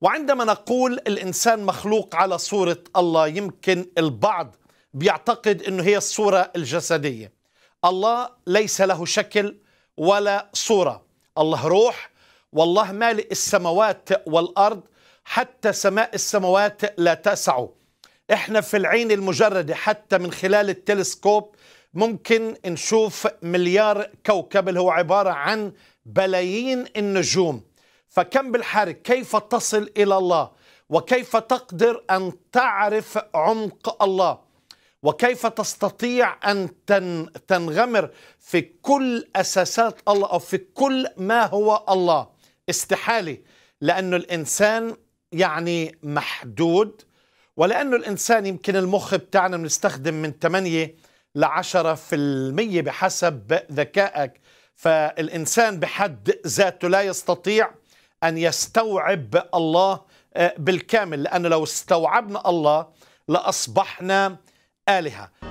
وعندما نقول الإنسان مخلوق على صورة الله يمكن البعض بيعتقد أنه هي الصورة الجسدية الله ليس له شكل ولا صورة الله روح والله مالئ السماوات والأرض حتى سماء السماوات لا تسع احنا في العين المجردة حتى من خلال التلسكوب ممكن نشوف مليار كوكب اللي هو عبارة عن بلايين النجوم فكم بالحرك كيف تصل إلى الله وكيف تقدر أن تعرف عمق الله وكيف تستطيع أن تنغمر في كل أساسات الله أو في كل ما هو الله استحاله لأنه الإنسان يعني محدود ولأنه الإنسان يمكن المخ بتاعنا بنستخدم من 8 ل 10% بحسب ذكائك فالإنسان بحد ذاته لا يستطيع أن يستوعب الله آه، بالكامل لأنه لو استوعبنا الله لأصبحنا آلهة